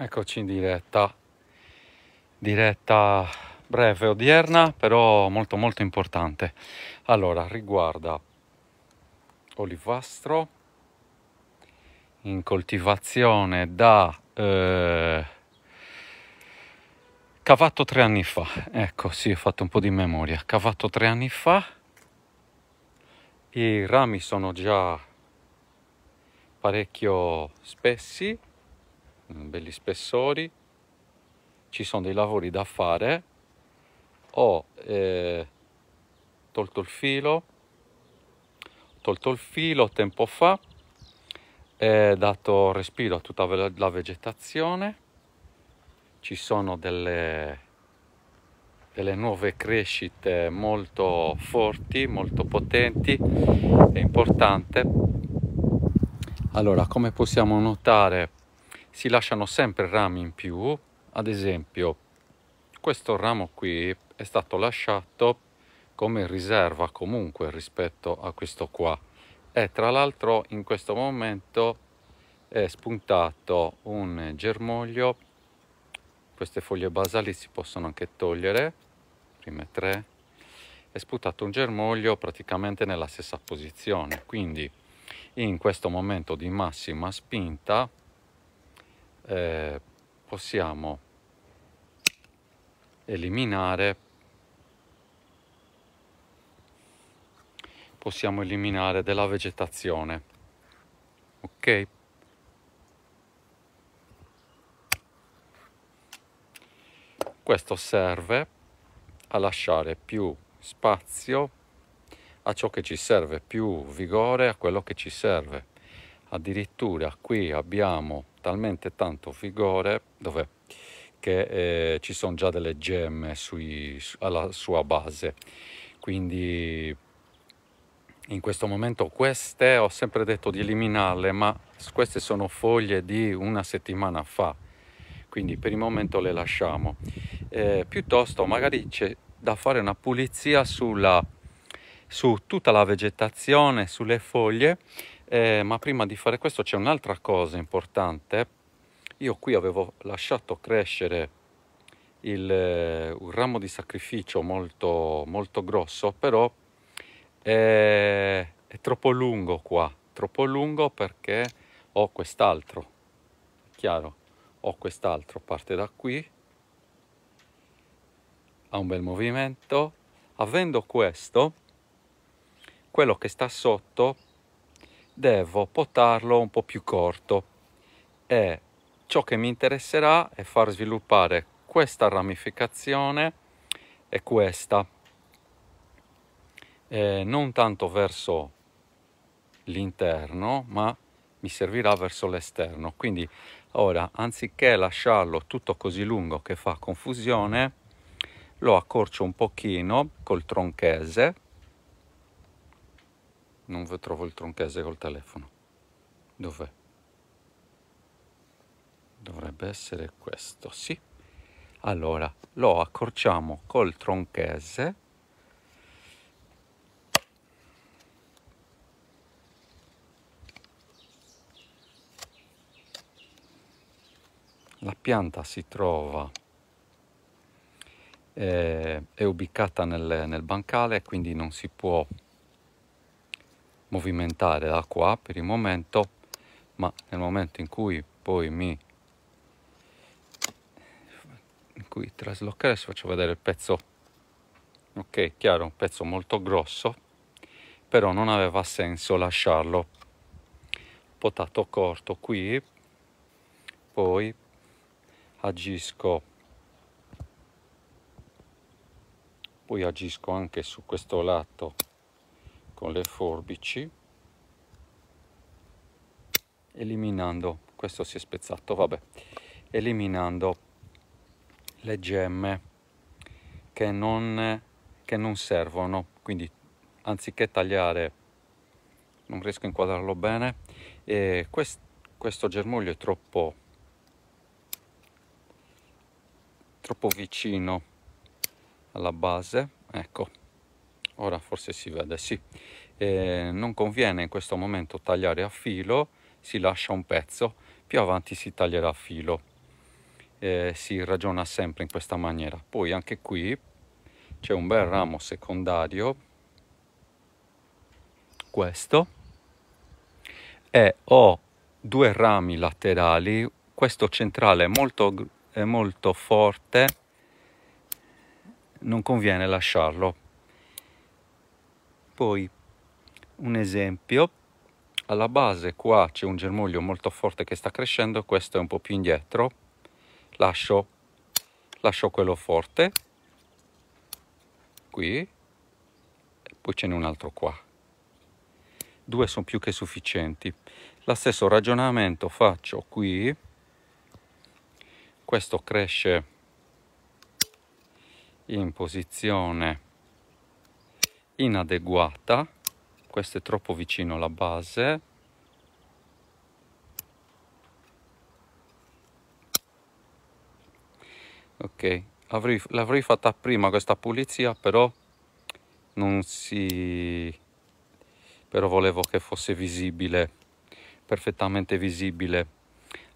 Eccoci in diretta, diretta breve odierna, però molto molto importante. Allora, riguarda olivastro in coltivazione da eh, cavato tre anni fa. Ecco, sì, ho fatto un po' di memoria. Cavato tre anni fa, i rami sono già parecchio spessi Mm, belli spessori, ci sono dei lavori da fare, ho eh, tolto il filo, tolto il filo tempo fa, è dato respiro a tutta la vegetazione, ci sono delle, delle nuove crescite molto forti, molto potenti, è importante. Allora, come possiamo notare si lasciano sempre rami in più ad esempio questo ramo qui è stato lasciato come riserva comunque rispetto a questo qua e tra l'altro in questo momento è spuntato un germoglio queste foglie basali si possono anche togliere prime tre è sputato un germoglio praticamente nella stessa posizione quindi in questo momento di massima spinta eh, possiamo eliminare possiamo eliminare della vegetazione ok questo serve a lasciare più spazio a ciò che ci serve più vigore a quello che ci serve addirittura qui abbiamo talmente tanto vigore dov'è? che eh, ci sono già delle gemme sui, alla sua base quindi in questo momento queste ho sempre detto di eliminarle ma queste sono foglie di una settimana fa quindi per il momento le lasciamo eh, piuttosto magari c'è da fare una pulizia sulla, su tutta la vegetazione sulle foglie eh, ma prima di fare questo c'è un'altra cosa importante. Io qui avevo lasciato crescere il, eh, un ramo di sacrificio molto, molto grosso, però è, eh, è troppo lungo qua, troppo lungo perché ho quest'altro, chiaro? Ho quest'altro, parte da qui, ha un bel movimento. Avendo questo, quello che sta sotto devo potarlo un po' più corto e ciò che mi interesserà è far sviluppare questa ramificazione e questa eh, non tanto verso l'interno ma mi servirà verso l'esterno quindi ora anziché lasciarlo tutto così lungo che fa confusione lo accorcio un pochino col tronchese non ve trovo il tronchese col telefono. Dov'è? Dovrebbe essere questo, sì. Allora, lo accorciamo col tronchese. La pianta si trova eh, è ubicata nel, nel, bancale quindi non si può movimentare da qua per il momento ma nel momento in cui poi mi in cui traslocare adesso faccio vedere il pezzo ok chiaro un pezzo molto grosso però non aveva senso lasciarlo potato corto qui poi agisco poi agisco anche su questo lato con le forbici eliminando questo si è spezzato vabbè eliminando le gemme che non, che non servono quindi anziché tagliare non riesco a inquadrarlo bene e quest, questo germoglio è troppo troppo vicino alla base ecco ora forse si vede, sì, eh, non conviene in questo momento tagliare a filo, si lascia un pezzo, più avanti si taglierà a filo. Eh, si ragiona sempre in questa maniera. Poi anche qui c'è un bel ramo secondario, questo, e ho due rami laterali, questo centrale è molto, è molto forte, non conviene lasciarlo poi un esempio alla base qua c'è un germoglio molto forte che sta crescendo questo è un po più indietro lascio, lascio quello forte qui poi ce n'è un altro qua due sono più che sufficienti lo stesso ragionamento faccio qui questo cresce in posizione inadeguata questo è troppo vicino alla base ok l'avrei fatta prima questa pulizia però non si però volevo che fosse visibile perfettamente visibile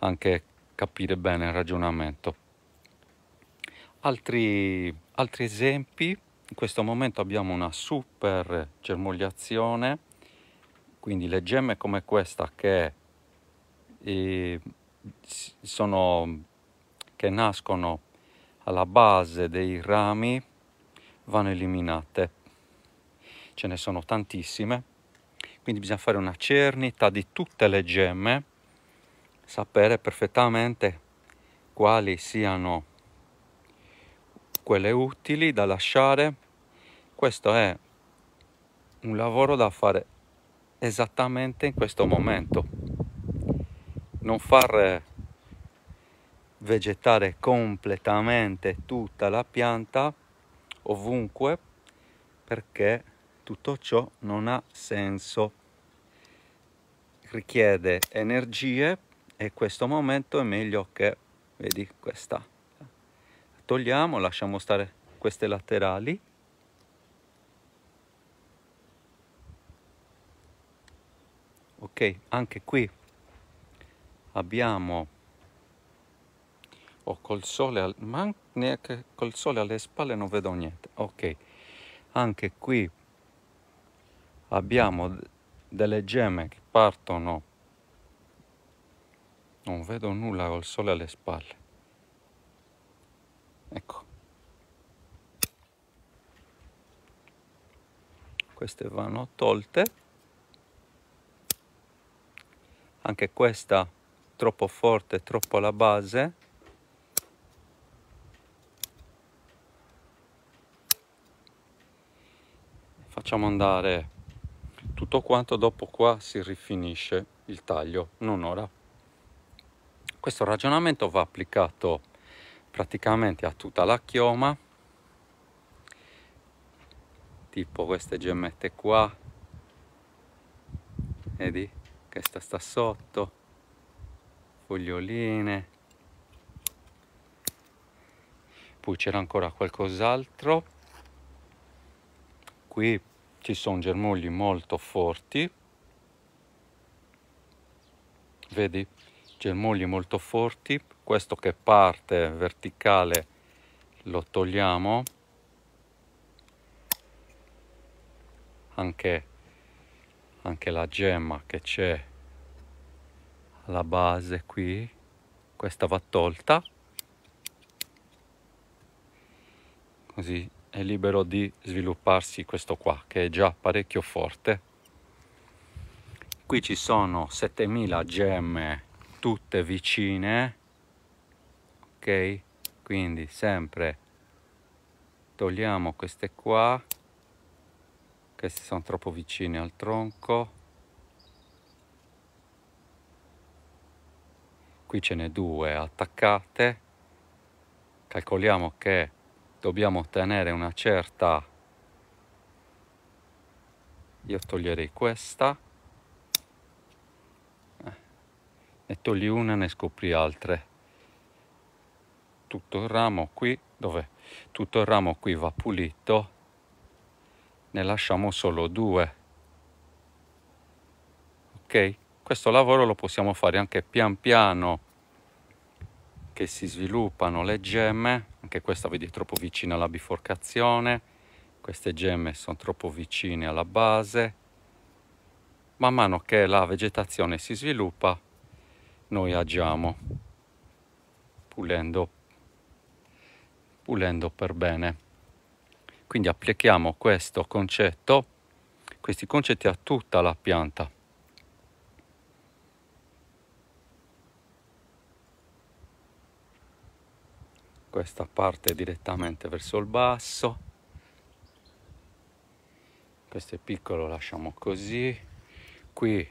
anche capire bene il ragionamento altri, altri esempi in questo momento abbiamo una super germogliazione quindi le gemme come questa che, eh, sono, che nascono alla base dei rami vanno eliminate ce ne sono tantissime quindi bisogna fare una cernita di tutte le gemme sapere perfettamente quali siano quelle utili da lasciare. Questo è un lavoro da fare esattamente in questo momento. Non far vegetare completamente tutta la pianta ovunque perché tutto ciò non ha senso. Richiede energie e questo momento è meglio che, vedi, questa togliamo lasciamo stare queste laterali ok anche qui abbiamo o oh, col sole al, ma neanche col sole alle spalle non vedo niente ok anche qui abbiamo delle gemme che partono non vedo nulla col sole alle spalle ecco queste vanno tolte anche questa troppo forte troppo alla base facciamo andare tutto quanto dopo qua si rifinisce il taglio non ora questo ragionamento va applicato praticamente ha tutta la chioma tipo queste gemmette qua vedi questa sta sotto foglioline poi c'era ancora qualcos'altro qui ci sono germogli molto forti vedi germogli molto forti questo che parte verticale lo togliamo anche, anche la gemma che c'è alla base qui questa va tolta così è libero di svilupparsi questo qua che è già parecchio forte qui ci sono 7000 gemme tutte vicine ok quindi sempre togliamo queste qua queste sono troppo vicine al tronco qui ce n'è due attaccate calcoliamo che dobbiamo ottenere una certa io toglierei questa ne togli una ne scopri altre tutto il ramo qui dove tutto il ramo qui va pulito ne lasciamo solo due ok questo lavoro lo possiamo fare anche pian piano che si sviluppano le gemme anche questa vedi è troppo vicina alla biforcazione queste gemme sono troppo vicine alla base man mano che la vegetazione si sviluppa noi agiamo pulendo, pulendo per bene. Quindi applichiamo questo concetto, questi concetti a tutta la pianta. Questa parte direttamente verso il basso. Questo è piccolo, lasciamo così. Qui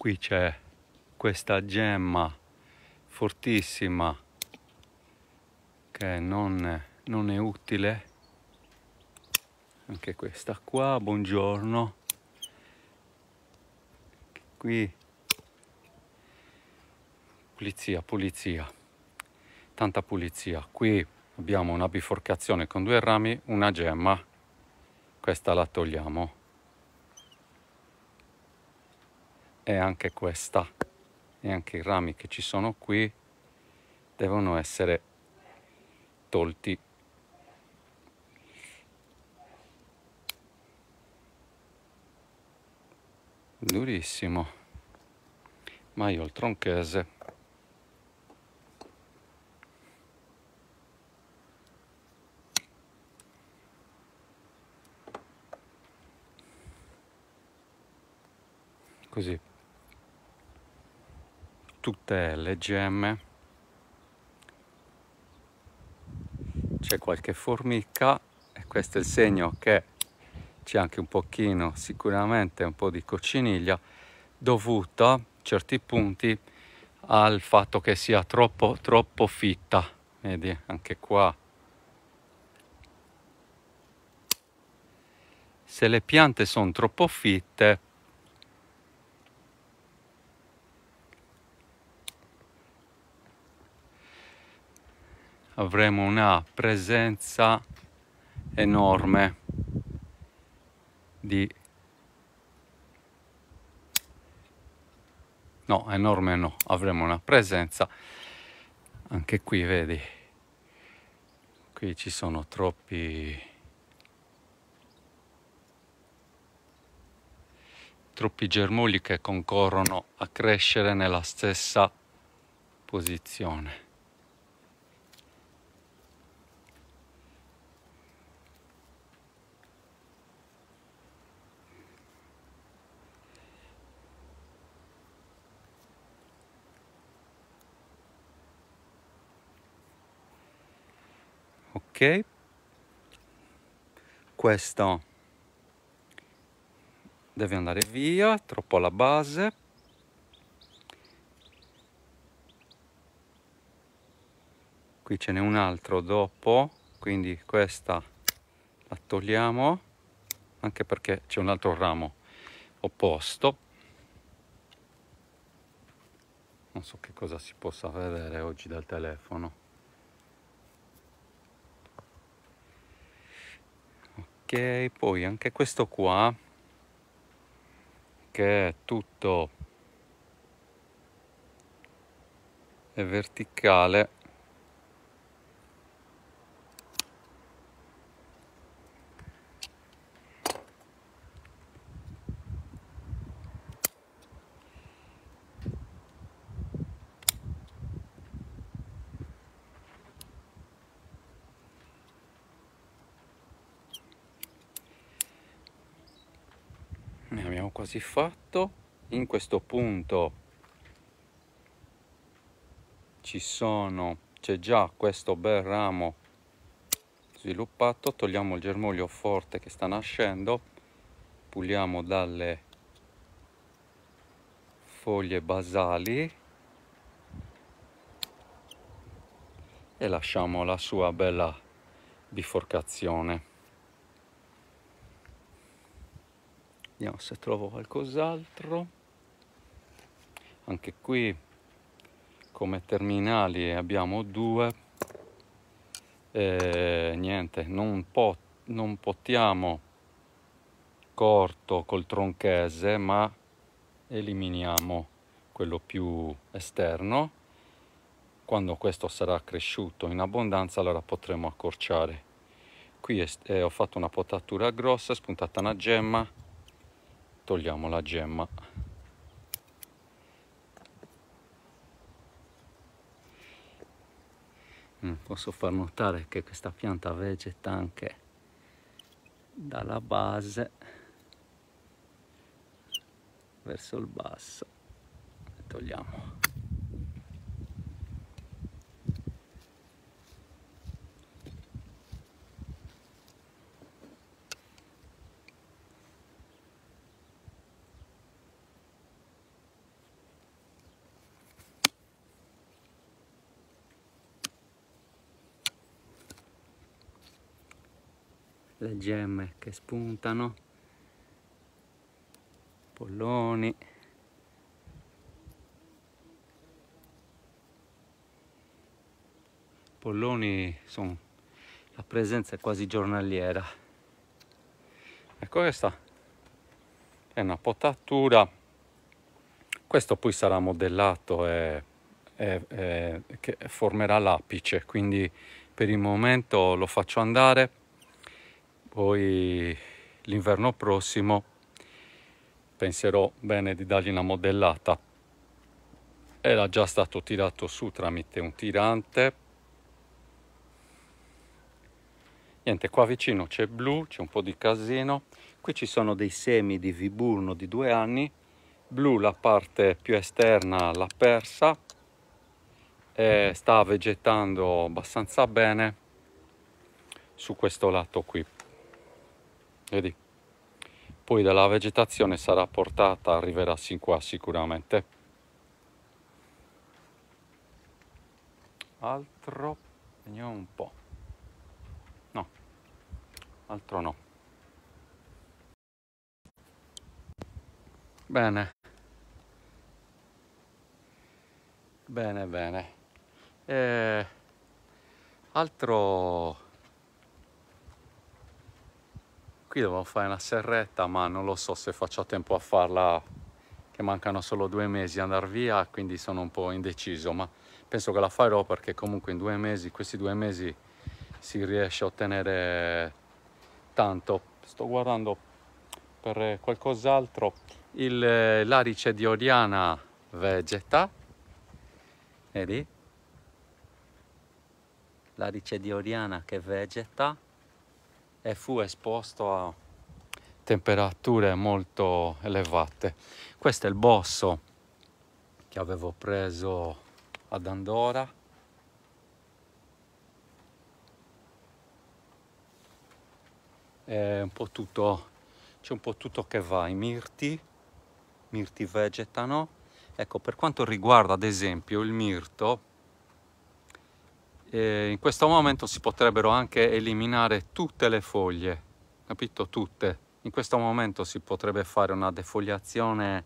qui c'è questa gemma fortissima che non, non è utile anche questa qua buongiorno qui pulizia pulizia tanta pulizia qui abbiamo una biforcazione con due rami una gemma questa la togliamo è anche questa e anche i rami che ci sono qui devono essere tolti durissimo ma io il tronchese così tutte le gemme c'è qualche formica e questo è il segno che c'è anche un pochino sicuramente un po' di cocciniglia dovuta a certi punti al fatto che sia troppo troppo fitta vedi anche qua se le piante sono troppo fitte avremo una presenza enorme di no enorme no avremo una presenza anche qui vedi qui ci sono troppi troppi germogli che concorrono a crescere nella stessa posizione ok questo deve andare via troppo alla base qui ce n'è un altro dopo quindi questa la togliamo anche perché c'è un altro ramo opposto non so che cosa si possa vedere oggi dal telefono ok poi anche questo qua che è tutto è verticale quasi fatto in questo punto ci sono c'è già questo bel ramo sviluppato togliamo il germoglio forte che sta nascendo puliamo dalle foglie basali e lasciamo la sua bella biforcazione vediamo se trovo qualcos'altro anche qui come terminali abbiamo due eh, niente non, pot non potiamo corto col tronchese ma eliminiamo quello più esterno quando questo sarà cresciuto in abbondanza allora potremo accorciare qui eh, ho fatto una potatura grossa è spuntata una gemma togliamo la gemma mm, posso far notare che questa pianta vegeta anche dalla base verso il basso togliamo le gemme che spuntano, polloni. Polloni sono la presenza è quasi giornaliera. Ecco questa è una potatura. Questo poi sarà modellato e, e, e che formerà l'apice, quindi per il momento lo faccio andare poi l'inverno prossimo penserò bene di dargli una modellata. Era già stato tirato su tramite un tirante. Niente, qua vicino c'è blu, c'è un po' di casino. Qui ci sono dei semi di viburno di due anni. Blu la parte più esterna l'ha persa. E sta vegetando abbastanza bene su questo lato qui vedi poi dalla vegetazione sarà portata arriverà sin qua sicuramente altro vediamo un po no altro no bene bene bene e eh, altro qui dovevo fare una serretta ma non lo so se faccio tempo a farla che mancano solo due mesi a andare via quindi sono un po' indeciso ma penso che la farò perché comunque in due mesi questi due mesi si riesce a ottenere tanto sto guardando per eh, qualcos'altro eh, l'arice di Oriana vegeta vedi l'arice di Oriana che vegeta e fu esposto a temperature molto elevate. Questo è il bosso che avevo preso ad Andorra. È un po' tutto, c'è un po' tutto che va, i mirti, mirti vegetano. Ecco, per quanto riguarda ad esempio il mirto, in questo momento si potrebbero anche eliminare tutte le foglie capito tutte in questo momento si potrebbe fare una defoliazione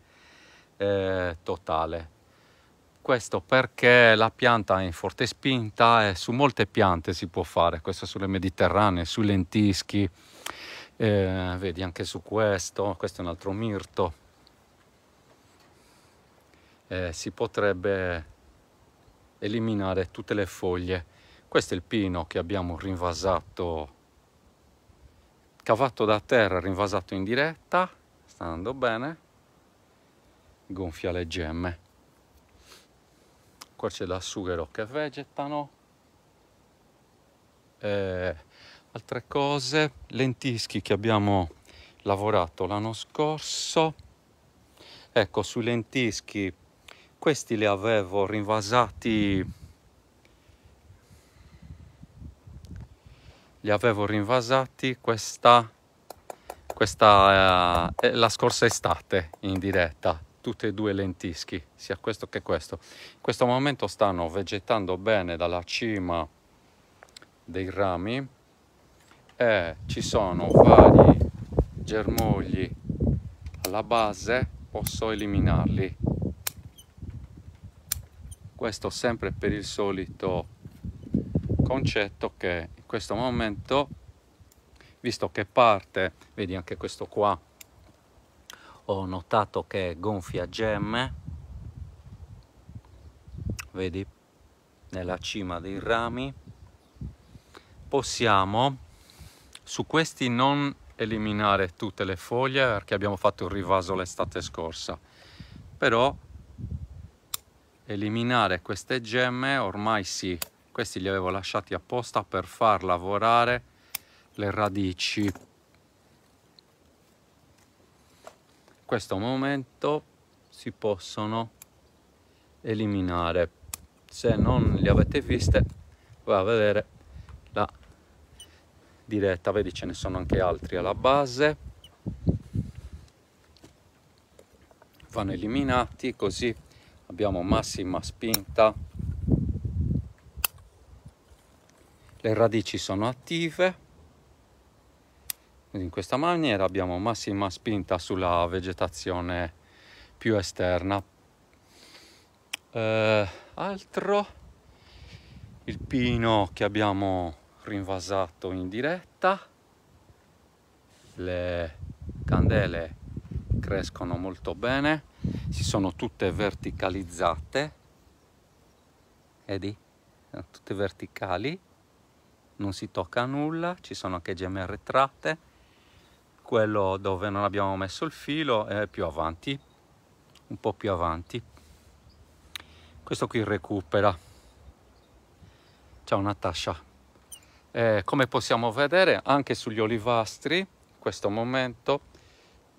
eh, totale questo perché la pianta è in forte spinta e su molte piante si può fare questo sulle mediterranee sui lentischi eh, vedi anche su questo questo è un altro mirto eh, si potrebbe eliminare tutte le foglie. Questo è il pino che abbiamo rinvasato, cavato da terra, rinvasato in diretta, sta andando bene, gonfia le gemme. Qua c'è l'assughero che vegetano, e eh, altre cose, lentischi che abbiamo lavorato l'anno scorso, ecco sui lentischi questi li avevo rinvasati li avevo rinvasati questa questa è eh, eh, la scorsa estate in diretta tutti e due lentischi sia questo che questo in questo momento stanno vegetando bene dalla cima dei rami e ci sono vari germogli alla base posso eliminarli questo sempre per il solito concetto che in questo momento visto che parte vedi anche questo qua ho notato che gonfia gemme vedi nella cima dei rami possiamo su questi non eliminare tutte le foglie perché abbiamo fatto il rivaso l'estate scorsa però eliminare queste gemme ormai sì questi li avevo lasciati apposta per far lavorare le radici in questo momento si possono eliminare se non li avete viste va a vedere la diretta vedi ce ne sono anche altri alla base vanno eliminati così abbiamo massima spinta le radici sono attive in questa maniera abbiamo massima spinta sulla vegetazione più esterna eh, altro il pino che abbiamo rinvasato in diretta le candele crescono molto bene si sono tutte verticalizzate vedi tutte verticali non si tocca nulla ci sono anche gemme arretrate quello dove non abbiamo messo il filo è più avanti un po più avanti questo qui recupera c'è una tascia eh, come possiamo vedere anche sugli olivastri in questo momento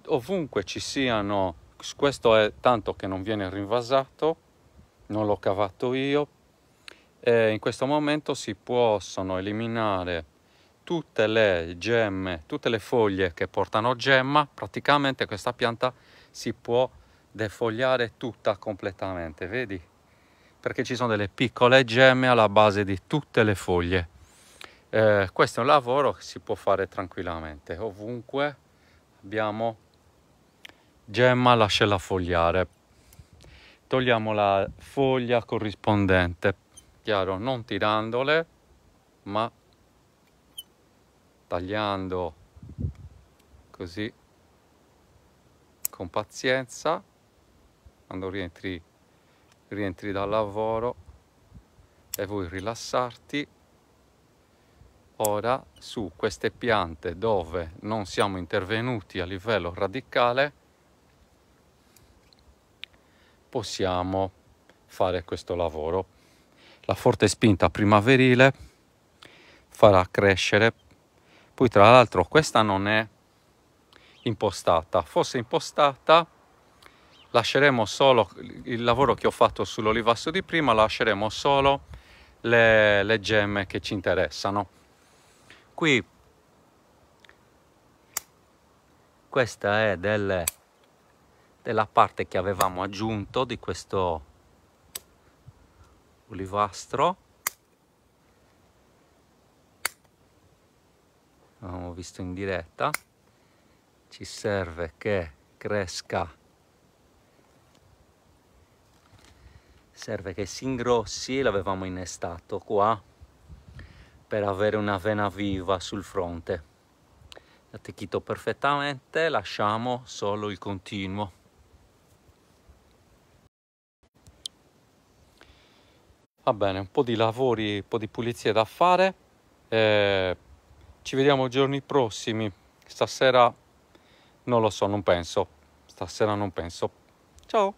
ovunque ci siano questo è tanto che non viene rinvasato, non l'ho cavato io, e in questo momento si possono eliminare tutte le gemme, tutte le foglie che portano gemma, praticamente questa pianta si può defogliare tutta completamente, vedi? Perché ci sono delle piccole gemme alla base di tutte le foglie. Eh, questo è un lavoro che si può fare tranquillamente, ovunque abbiamo gemma lasciala fogliare togliamo la foglia corrispondente chiaro non tirandole ma tagliando così con pazienza quando rientri rientri dal lavoro e vuoi rilassarti ora su queste piante dove non siamo intervenuti a livello radicale possiamo fare questo lavoro. La forte spinta primaverile farà crescere, poi tra l'altro questa non è impostata, fosse impostata lasceremo solo il lavoro che ho fatto sull'olivasso di prima, lasceremo solo le, le gemme che ci interessano. Qui questa è delle della parte che avevamo aggiunto di questo olivastro avevamo visto in diretta ci serve che cresca serve che si ingrossi l'avevamo innestato qua per avere una vena viva sul fronte attecchito perfettamente lasciamo solo il continuo va bene un po' di lavori un po' di pulizie da fare eh, ci vediamo giorni prossimi stasera non lo so non penso stasera non penso ciao